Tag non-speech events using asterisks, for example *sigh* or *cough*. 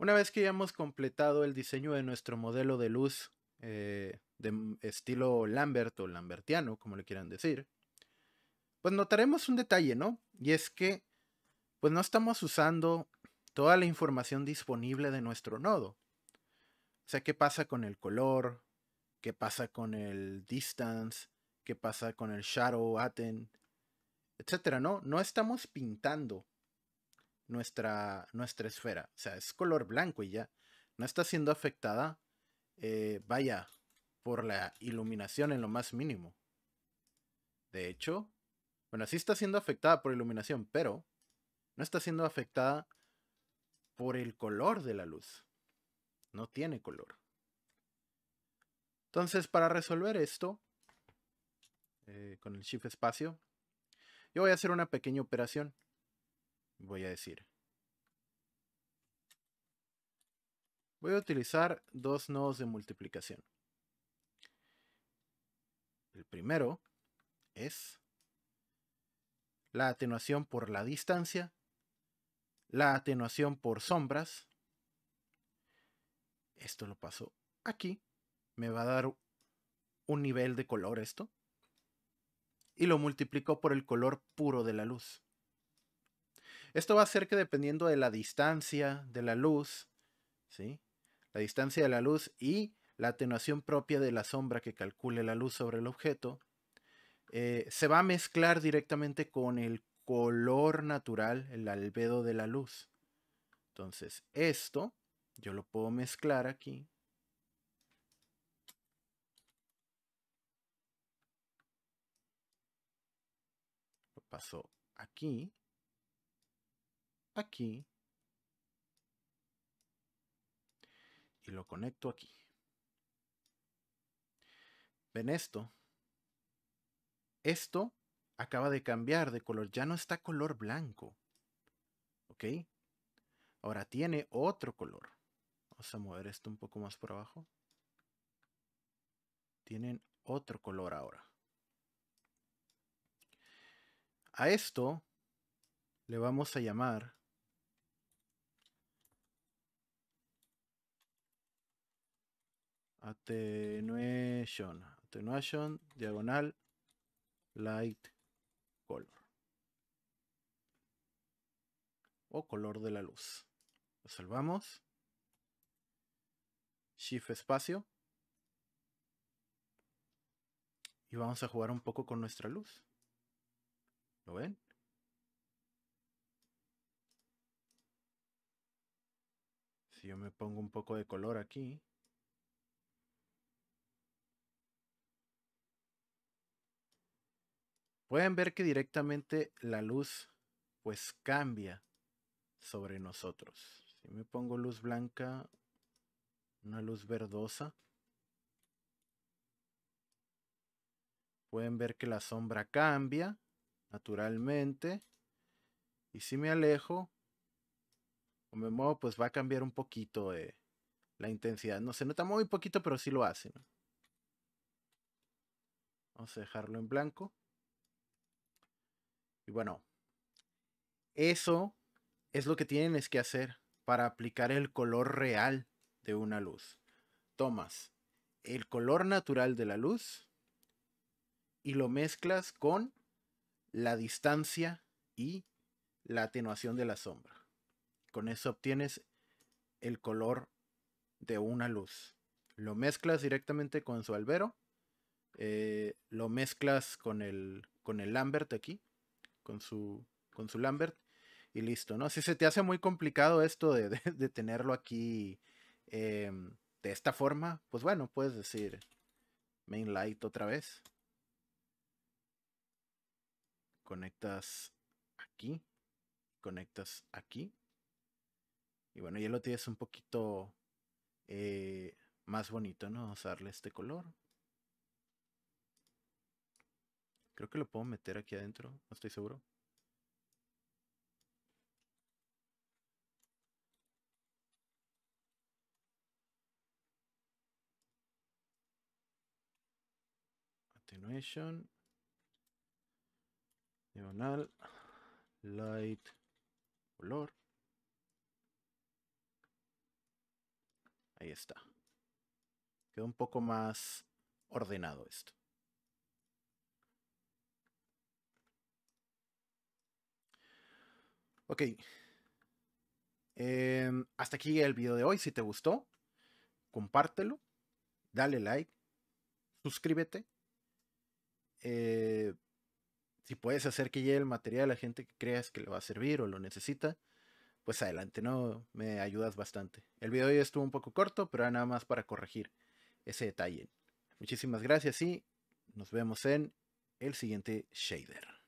Una vez que hayamos completado el diseño de nuestro modelo de luz eh, de estilo Lambert o Lambertiano, como le quieran decir, pues notaremos un detalle, ¿no? Y es que pues no estamos usando toda la información disponible de nuestro nodo. O sea, ¿qué pasa con el color? ¿Qué pasa con el distance? ¿Qué pasa con el shadow aten Etcétera, ¿no? No estamos pintando nuestra, nuestra esfera. O sea, es color blanco y ya. No está siendo afectada, eh, vaya, por la iluminación en lo más mínimo. De hecho, bueno, sí está siendo afectada por iluminación, pero no está siendo afectada por el color de la luz. No tiene color. Entonces, para resolver esto, eh, con el shift espacio, yo voy a hacer una pequeña operación voy a decir. Voy a utilizar dos nodos de multiplicación. El primero es la atenuación por la distancia, la atenuación por sombras. Esto lo paso aquí. Me va a dar un nivel de color esto. Y lo multiplico por el color puro de la luz. Esto va a ser que dependiendo de la distancia de la luz, ¿sí? la distancia de la luz y la atenuación propia de la sombra que calcule la luz sobre el objeto, eh, se va a mezclar directamente con el color natural, el albedo de la luz. Entonces, esto yo lo puedo mezclar aquí. Lo paso aquí aquí y lo conecto aquí. Ven esto. Esto acaba de cambiar de color, ya no está color blanco. ¿Ok? Ahora tiene otro color. Vamos a mover esto un poco más por abajo. Tienen otro color ahora. A esto le vamos a llamar Attenuation. Attenuation, diagonal, light color. O color de la luz. Lo salvamos. Shift espacio. Y vamos a jugar un poco con nuestra luz. ¿Lo ven? Si yo me pongo un poco de color aquí. pueden ver que directamente la luz pues cambia sobre nosotros. Si me pongo luz blanca, una luz verdosa, pueden ver que la sombra cambia naturalmente. Y si me alejo o me muevo, pues va a cambiar un poquito eh, la intensidad. No se nota muy poquito, pero sí lo hace. Vamos a dejarlo en blanco. Y bueno, eso es lo que tienes que hacer para aplicar el color real de una luz. Tomas el color natural de la luz y lo mezclas con la distancia y la atenuación de la sombra. Con eso obtienes el color de una luz. Lo mezclas directamente con su albero. Eh, lo mezclas con el, con el Lambert aquí con su, con su Lambert y listo, ¿no? Si se te hace muy complicado esto de, *laughs* tenerlo aquí em, de esta forma, pues bueno, puedes decir main light otra vez. Conectas aquí, conectas aquí. Y bueno, ya lo tienes un poquito eh, más bonito, ¿no? Usarle este color. Creo que lo puedo meter aquí adentro, no estoy seguro. Attenuation. Diagonal. Light. Color. Ahí está. Queda un poco más ordenado esto. Ok. Em, hasta aquí el video de hoy. Si te gustó, compártelo, dale like, suscríbete. Eh, si puedes hacer que llegue el material a gente que creas que le va a servir o lo necesita, pues adelante, ¿no? Me ayudas bastante. El video de hoy estuvo un poco corto, pero era nada más para corregir ese detalle. Muchísimas gracias y nos vemos en el siguiente shader.